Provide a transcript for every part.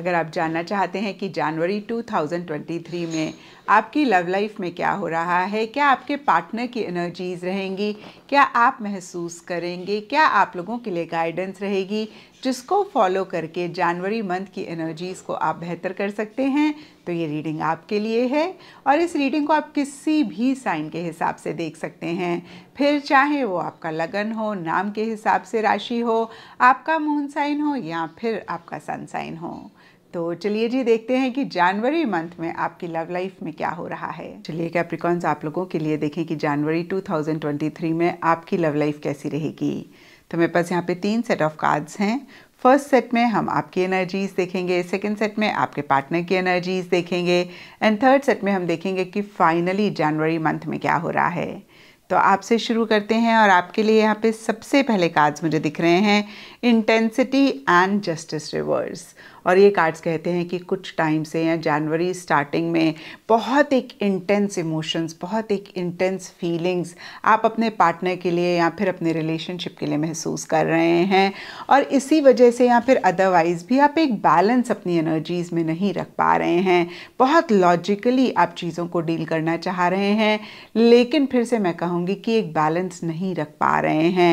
अगर आप जानना चाहते हैं कि जनवरी 2023 में आपकी लव लाइफ में क्या हो रहा है क्या आपके पार्टनर की एनर्जीज रहेंगी क्या आप महसूस करेंगे क्या आप लोगों के लिए गाइडेंस रहेगी जिसको फॉलो करके जनवरी मंथ की एनर्जीज़ को आप बेहतर कर सकते हैं तो ये रीडिंग आपके लिए है और इस रीडिंग को आप किसी भी साइन के हिसाब से देख सकते हैं फिर चाहे वो आपका लगन हो नाम के हिसाब से राशि हो आपका मून साइन हो या फिर आपका सन साइन हो तो चलिए जी देखते हैं कि जनवरी मंथ में आपकी लव लाइफ में क्या हो रहा है चलिए कैप्रिकॉन्स आप लोगों के लिए देखें कि जनवरी 2023 में आपकी लव लाइफ कैसी रहेगी तो मेरे पास यहाँ पे तीन सेट ऑफ कार्ड्स हैं फर्स्ट सेट में हम आपकी एनर्जीज देखेंगे सेकेंड सेट में आपके पार्टनर की एनर्जीज देखेंगे एंड थर्ड सेट में हम देखेंगे कि फाइनली जनवरी मंथ में क्या हो रहा है तो आपसे शुरू करते हैं और आपके लिए यहाँ पे सबसे पहले कार्ड्स मुझे दिख रहे हैं इंटेंसिटी एंड जस्टिस रिवर्स और ये कार्ड्स कहते हैं कि कुछ टाइम से या जनवरी स्टार्टिंग में बहुत एक इंटेंस इमोशंस बहुत एक इंटेंस फीलिंग्स आप अपने पार्टनर के लिए या फिर अपने रिलेशनशिप के लिए महसूस कर रहे हैं और इसी वजह से या फिर अदरवाइज़ भी आप एक बैलेंस अपनी एनर्जीज़ में नहीं रख पा रहे हैं बहुत लॉजिकली आप चीज़ों को डील करना चाह रहे हैं लेकिन फिर से मैं कहूँगी कि एक बैलेंस नहीं रख पा रहे हैं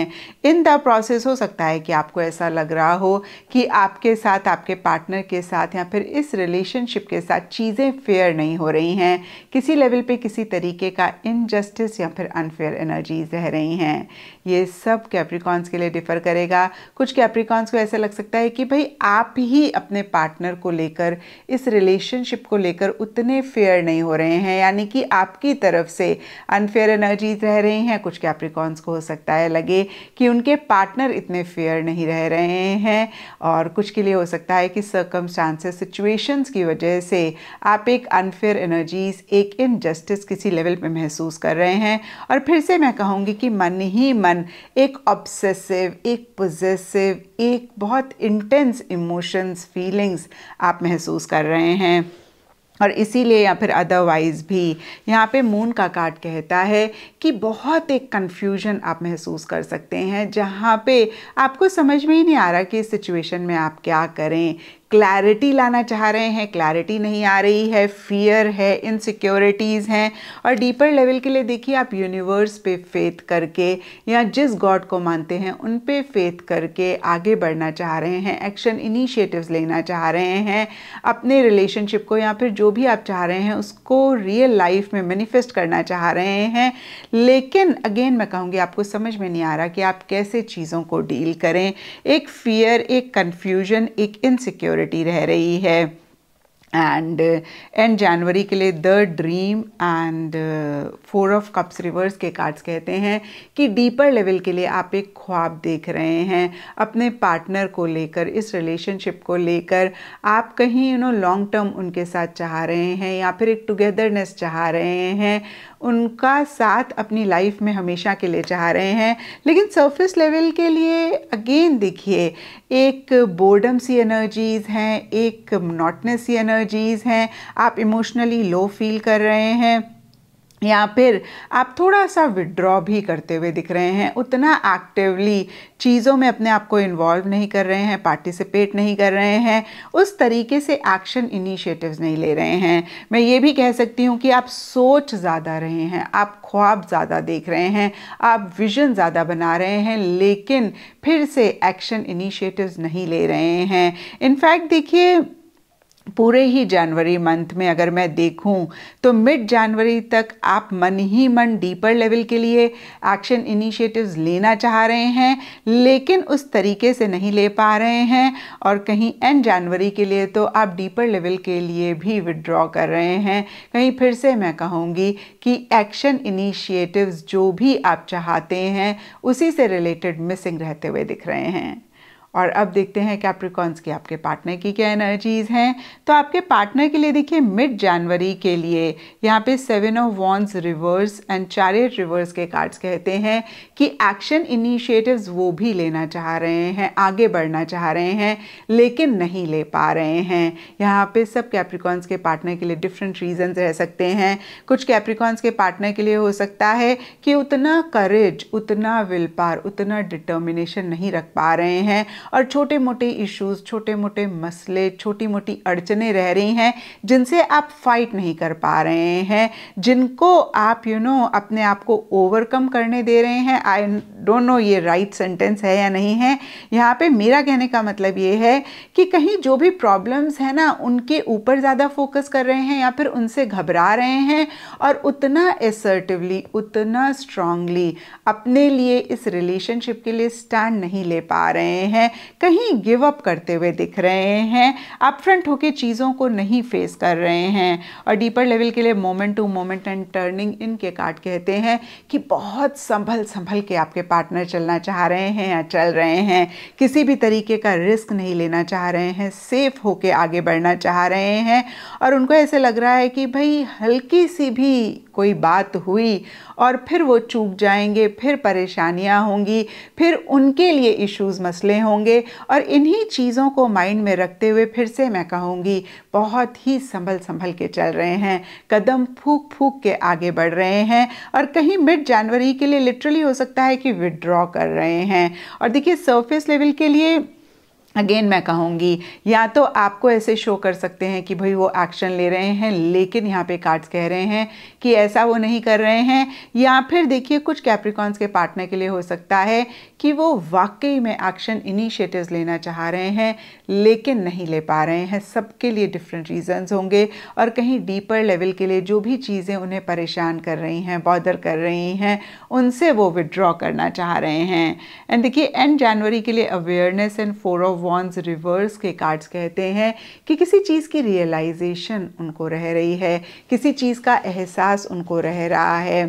इन द प्रोसेस हो सकता है कि आपको ऐसा लग रहा हो कि आपके साथ आपके पार्टनर पार्टनर के साथ या फिर इस रिलेशनशिप के साथ चीज़ें फेयर नहीं हो रही हैं किसी लेवल पे किसी तरीके का इनजस्टिस या फिर अनफेयर एनर्जीज रह रही हैं ये सब कैप्रिकॉन्स के लिए डिफ़र करेगा कुछ कैप्रिकॉन्स को ऐसा लग सकता है कि भाई आप ही अपने पार्टनर को लेकर इस रिलेशनशिप को लेकर उतने फेयर नहीं हो रहे हैं यानी कि आपकी तरफ से अनफेयर एनर्जीज रह रही हैं कुछ कैप्रिकॉन्स को हो सकता है लगे कि उनके पार्टनर इतने फेयर नहीं रह रहे हैं और कुछ के लिए हो सकता है कि सर्कमस्टांसेस सिचुएशंस की वजह से आप एक अनफेयर एनर्जीज एक इनजस्टिस किसी लेवल पे महसूस कर रहे हैं और फिर से मैं कहूँगी कि मन ही मन एक ऑब्सेसिव एक पोजेसिव एक बहुत इंटेंस इमोशंस फीलिंग्स आप महसूस कर रहे हैं और इसीलिए या फिर अदरवाइज़ भी यहाँ पे मून का कार्ड कहता है कि बहुत एक कन्फ्यूजन आप महसूस कर सकते हैं जहाँ पे आपको समझ में ही नहीं आ रहा कि इस सिचुएशन में आप क्या करें क्लैरिटी लाना चाह रहे हैं क्लैरिटी नहीं आ रही है फियर है इनसिक्योरिटीज़ हैं और डीपर लेवल के लिए देखिए आप यूनिवर्स पे फेथ करके या जिस गॉड को मानते हैं उन पे फेथ करके आगे बढ़ना चाह रहे हैं एक्शन इनिशिएटिव्स लेना चाह रहे हैं अपने रिलेशनशिप को या फिर जो भी आप चाह रहे हैं उसको रियल लाइफ में मैनिफेस्ट करना चाह रहे हैं लेकिन अगेन मैं कहूँगी आपको समझ में नहीं आ रहा कि आप कैसे चीज़ों को डील करें एक फियर एक कन्फ्यूजन एक इनसिक्योरिटी सिक्योरिटी रह रही है एंड एंड जनवरी के लिए the dream and four of cups reversed के कार्ड्स कहते हैं कि डीपर लेवल के लिए आप एक ख्वाब देख रहे हैं अपने पार्टनर को लेकर इस रिलेशनशिप को लेकर आप कहीं यू नो लॉन्ग टर्म उनके साथ चाह रहे हैं या फिर एक टुगेदरनेस चाह रहे हैं उनका साथ अपनी लाइफ में हमेशा के लिए चाह रहे हैं लेकिन सरफेस लेवल के लिए अगेन देखिए एक बोर्डम सी एनर्जीज़ हैं एक मोनोटनस सी एनर्जीज़ हैं आप इमोशनली लो फील कर रहे हैं या फिर आप थोड़ा सा विड्रॉ भी करते हुए दिख रहे हैं उतना एक्टिवली चीज़ों में अपने आप को इन्वॉल्व नहीं कर रहे हैं पार्टिसिपेट नहीं कर रहे हैं उस तरीके से एक्शन इनिशिएटिव्स नहीं ले रहे हैं मैं ये भी कह सकती हूँ कि आप सोच ज़्यादा रहे हैं आप ख्वाब ज़्यादा देख रहे हैं आप विजन ज़्यादा बना रहे हैं लेकिन फिर से एक्शन इनिशिएटिव्स नहीं ले रहे हैं इनफैक्ट देखिए पूरे ही जनवरी मंथ में अगर मैं देखूं तो मिड जनवरी तक आप मन ही मन डीपर लेवल के लिए एक्शन इनिशिएटिव्स लेना चाह रहे हैं लेकिन उस तरीके से नहीं ले पा रहे हैं और कहीं एंड जनवरी के लिए तो आप डीपर लेवल के लिए भी विड्रॉ कर रहे हैं कहीं फिर से मैं कहूँगी कि एक्शन इनिशिएटिव्स जो भी आप चाहते हैं उसी से रिलेटेड मिसिंग रहते हुए दिख रहे हैं और अब देखते हैं कैप्रिकॉन्स के आपके पार्टनर की क्या एनर्जीज़ हैं तो आपके पार्टनर के लिए देखिए मिड जनवरी के लिए यहाँ पे seven of wands reversed and chariot reversed के कार्ड्स कहते हैं कि एक्शन इनिशिएटिव्स वो भी लेना चाह रहे हैं आगे बढ़ना चाह रहे हैं लेकिन नहीं ले पा रहे हैं यहाँ पे सब कैप्रिकॉन्स के पार्टनर के लिए डिफरेंट रीजन रह सकते हैं कुछ कैप्रिकॉन्स के पार्टनर के लिए हो सकता है कि उतना करेज उतना विल पार उतना डिटर्मिनेशन नहीं रख पा रहे हैं और छोटे मोटे इश्यूज छोटे मोटे मसले छोटी मोटी अड़चने रह रही हैं जिनसे आप फाइट नहीं कर पा रहे हैं जिनको आप यू you नो know, अपने आप को ओवरकम करने दे रहे हैं आई डोंट नो ये राइट right सेंटेंस है या नहीं है यहाँ पे मेरा कहने का मतलब ये है कि कहीं जो भी प्रॉब्लम्स हैं ना उनके ऊपर ज़्यादा फोकस कर रहे हैं या फिर उनसे घबरा रहे हैं और उतना एसर्टिवली उतना स्ट्रांगली अपने लिए इस रिलेशनशिप के लिए स्टैंड नहीं ले पा रहे हैं कहीं गिव अप करते हुए दिख रहे हैं अपफ्रंट होकर चीज़ों को नहीं फेस कर रहे हैं और डीपर लेवल के लिए moment to moment and turning in के कार्ड कहते हैं कि बहुत संभल संभल के आपके पार्टनर चलना चाह रहे हैं या चल रहे हैं किसी भी तरीके का रिस्क नहीं लेना चाह रहे हैं सेफ होके आगे बढ़ना चाह रहे हैं और उनको ऐसे लग रहा है कि भाई हल्की सी भी कोई बात हुई और फिर वो चूक जाएंगे फिर परेशानियां होंगी फिर उनके लिए इश्यूज मसले होंगे और इन्हीं चीज़ों को माइंड में रखते हुए फिर से मैं कहूँगी बहुत ही संभल संभल के चल रहे हैं कदम फूक फूक के आगे बढ़ रहे हैं और कहीं मिड जनवरी के लिए लिटरली हो सकता है कि विड्रॉ कर रहे हैं और देखिए सरफेस लेवल के लिए अगेन मैं कहूँगी या तो आपको ऐसे शो कर सकते हैं कि भाई वो एक्शन ले रहे हैं लेकिन यहाँ पे कार्ड्स कह रहे हैं कि ऐसा वो नहीं कर रहे हैं या फिर देखिए कुछ कैप्रिकॉन्स के पार्टनर के लिए हो सकता है कि वो वाकई में एक्शन इनिशिएटिव्स लेना चाह रहे हैं लेकिन नहीं ले पा रहे हैं सबके लिए डिफरेंट रीजंस होंगे और कहीं डीपर लेवल के लिए जो भी चीज़ें उन्हें परेशान कर रही हैं बॉदर कर रही हैं उनसे वो विड्रॉ करना चाह रहे हैं एंड देखिए एंड जनवरी के लिए awareness and four of wands reversed के कार्ड्स कहते हैं कि किसी चीज़ की रियलाइजेशन उनको रह रही है किसी चीज़ का एहसास पास उनको रह रहा है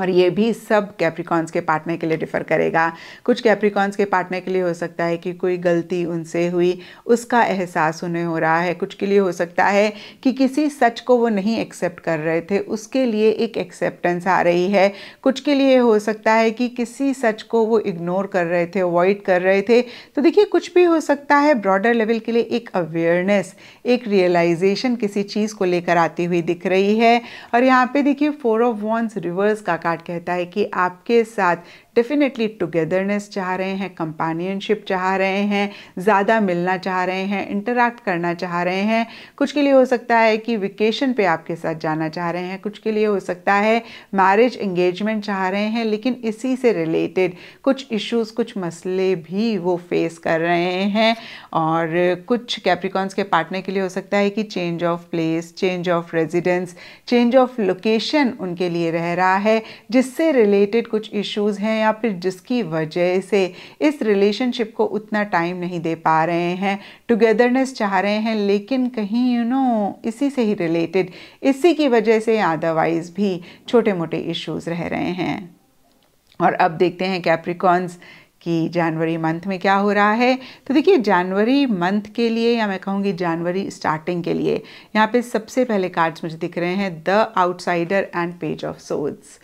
और ये भी सब कैप्रिकॉन्स के पार्टनर के लिए डिफ़र करेगा कुछ कैप्रिकॉन्स के पार्टनर के लिए हो सकता है कि कोई गलती उनसे हुई उसका एहसास उन्हें हो रहा है कुछ के लिए हो सकता है कि किसी सच को वो नहीं एक्सेप्ट कर रहे थे उसके लिए एक एक्सेप्टेंस आ रही है कुछ के लिए हो सकता है कि किसी सच को वो इग्नोर कर रहे थे अवॉइड कर रहे थे तो देखिए कुछ भी हो सकता है ब्रॉडर लेवल के लिए एक अवेयरनेस एक रियलाइजेशन किसी चीज़ को लेकर आती हुई दिख रही है और यहाँ पे देखिए फोर ऑफ वॉन्स रिवर्स का कार्ड कहता है कि आपके साथ डेफिनेटली टुगेदरनेस चाह रहे हैं कंपानियनशिप चाह रहे हैं ज़्यादा मिलना चाह रहे हैं इंटरेक्ट करना चाह रहे हैं कुछ के लिए हो सकता है कि वेकेशन पे आपके साथ जाना चाह रहे हैं कुछ के लिए हो सकता है मैरिज इंगेजमेंट चाह रहे हैं लेकिन इसी से रिलेटेड कुछ इश्यूज कुछ मसले भी वो फेस कर रहे हैं और कुछ कैप्रिकॉन्स के पार्टनर के लिए हो सकता है कि change of place change of residence change of location उनके लिए रह रहा है जिससे रिलेटेड कुछ इश्यूज़ हैं या या फिर जिसकी वजह से इस रिलेशनशिप को उतना टाइम नहीं दे पा रहे हैं टुगेदरनेस चाह रहे हैं लेकिन कहीं यू you नो know, इसी से ही रिलेटेड इसी की वजह से अदरवाइज़ भी छोटे मोटे इश्यूज़ रह रहे हैं और अब देखते हैं कैप्रिकॉन्स कि जनवरी मंथ में क्या हो रहा है तो देखिए जनवरी मंथ के लिए या मैं कहूँगी जनवरी स्टार्टिंग के लिए यहाँ पे सबसे पहले कार्ड्स मुझे दिख रहे हैं the outsider and page of souls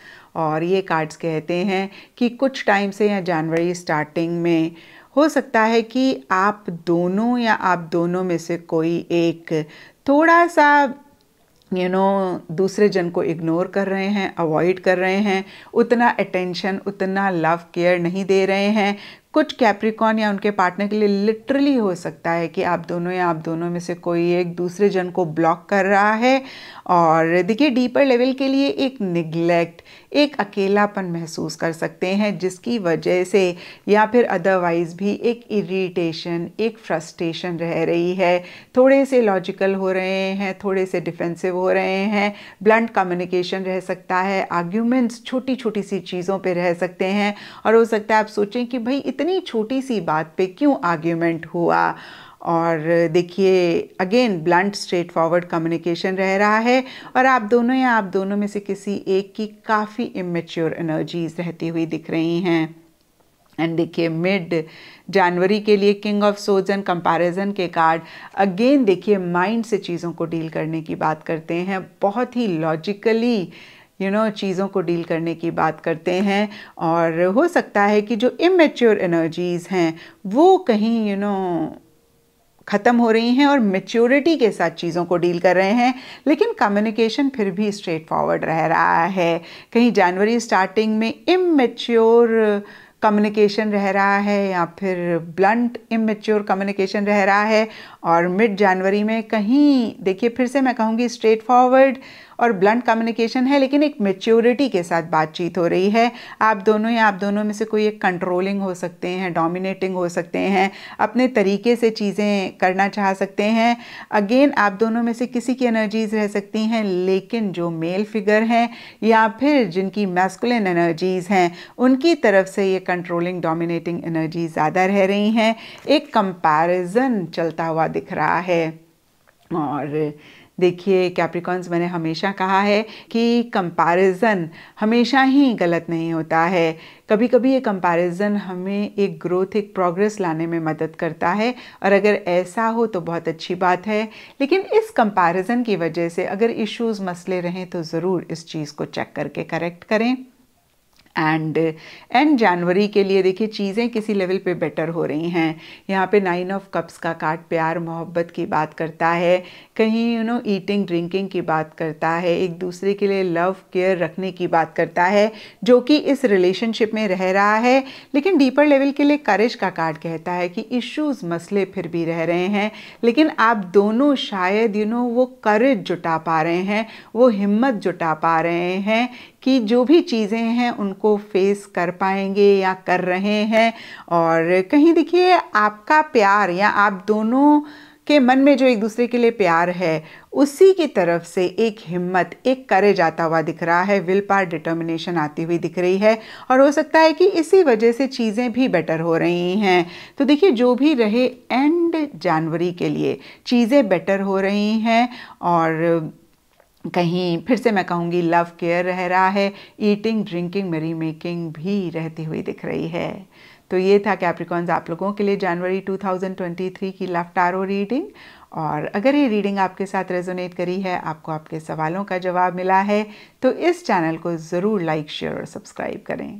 और ये कार्ड्स कहते हैं कि कुछ टाइम से या जनवरी स्टार्टिंग में हो सकता है कि आप दोनों या आप दोनों में से कोई एक थोड़ा सा यू you नो know, दूसरे जन को इग्नोर कर रहे हैं अवॉइड कर रहे हैं उतना अटेंशन उतना लव केयर नहीं दे रहे हैं कुछ कैप्रिकॉन या उनके पार्टनर के लिए लिटरली हो सकता है कि आप दोनों या आप दोनों में से कोई एक दूसरे जन को ब्लॉक कर रहा है और देखिए डीपर लेवल के लिए एक निग्लेक्ट एक अकेलापन महसूस कर सकते हैं जिसकी वजह से या फिर अदरवाइज़ भी एक इरीटेशन एक फ्रस्ट्रेशन रह रही है थोड़े से लॉजिकल हो रहे हैं थोड़े से डिफेंसिव हो रहे हैं ब्लंट कम्युनिकेशन रह सकता है आर्ग्यूमेंट्स छोटी छोटी सी चीज़ों पर रह सकते हैं और हो सकता है आप सोचें कि भाई इतने इतनी छोटी सी बात पे क्यों आर्ग्यूमेंट हुआ और देखिए again blunt straight forward communication रह रहा है और आप दोनों या आप दोनों में से किसी एक की काफ़ी इमेच्योर एनर्जीज रहती हुई दिख रही हैं एंड देखिए मिड जनवरी के लिए किंग ऑफ सोजन कंपैरिजन के कार्ड अगेन देखिए माइंड से चीज़ों को डील करने की बात करते हैं बहुत ही लॉजिकली यू नो चीज़ों को डील करने की बात करते हैं और हो सकता है कि जो इमेच्योर एनर्जीज़ हैं वो कहीं यू नो ख़त्म हो रही हैं और मेच्योरिटी के साथ चीज़ों को डील कर रहे हैं लेकिन कम्युनिकेशन फिर भी स्ट्रेट फॉरवर्ड रह रहा है कहीं जनवरी स्टार्टिंग में इमेच्योर कम्युनिकेशन रह रहा है या फिर ब्लंट इमेच्योर कम्युनिकेशन रह रहा है और मिड जनवरी में कहीं देखिए फिर से मैं कहूँगी स्ट्रेट फॉरवर्ड और ब्लंट कम्युनिकेशन है लेकिन एक मेच्योरिटी के साथ बातचीत हो रही है आप दोनों या आप दोनों में से कोई एक कंट्रोलिंग हो सकते हैं डोमिनेटिंग हो सकते हैं अपने तरीके से चीज़ें करना चाह सकते हैं अगेन आप दोनों में से किसी की एनर्जीज रह सकती हैं लेकिन जो मेल फिगर हैं या फिर जिनकी मैस्कुलिन एनर्जीज़ हैं उनकी तरफ से ये कंट्रोलिंग डोमिनेटिंग एनर्जी ज़्यादा रह रही हैं एक कंपैरिजन चलता हुआ दिख रहा है और देखिए कैप्रिकॉन्स मैंने हमेशा कहा है कि कंपैरिजन हमेशा ही गलत नहीं होता है कभी कभी ये कंपैरिजन हमें एक ग्रोथ एक प्रोग्रेस लाने में मदद करता है और अगर ऐसा हो तो बहुत अच्छी बात है लेकिन इस कंपैरिजन की वजह से अगर इश्यूज मसले रहें तो ज़रूर इस चीज़ को चेक करके करेक्ट करें एंड एंड जनवरी के लिए देखिए चीज़ें किसी लेवल पे बेटर हो रही हैं यहाँ पे नाइन ऑफ कप्स का कार्ड प्यार मोहब्बत की बात करता है कहीं यू नो ईटिंग ड्रिंकिंग की बात करता है एक दूसरे के लिए लव केयर रखने की बात करता है जो कि इस रिलेशनशिप में रह रहा है लेकिन डीपर लेवल के लिए करेज का कार्ड कहता है कि इश्यूज़ मसले फिर भी रह रहे हैं लेकिन आप दोनों शायद यू नो वो करेज जुटा पा रहे हैं वो हिम्मत जुटा पा रहे हैं कि जो भी चीज़ें हैं उनको को फेस कर पाएंगे या कर रहे हैं और कहीं देखिए आपका प्यार या आप दोनों के मन में जो एक दूसरे के लिए प्यार है उसी की तरफ से एक हिम्मत एक करे जाता हुआ दिख रहा है विल पार डिटर्मिनेशन आती हुई दिख रही है और हो सकता है कि इसी वजह से चीज़ें भी बेटर हो रही हैं तो देखिए जो भी रहे एंड जनवरी के लिए चीज़ें बेटर हो रही हैं और कहीं फिर से मैं कहूँगी लव केयर रह रहा है ईटिंग ड्रिंकिंग मेरी मेकिंग भी रहती हुई दिख रही है तो ये था कैप्रिकॉन्स आप लोगों के लिए जनवरी 2023 की लव टारो रीडिंग और अगर ये रीडिंग आपके साथ रेजोनेट करी है आपको आपके सवालों का जवाब मिला है तो इस चैनल को ज़रूर लाइक शेयर और सब्सक्राइब करें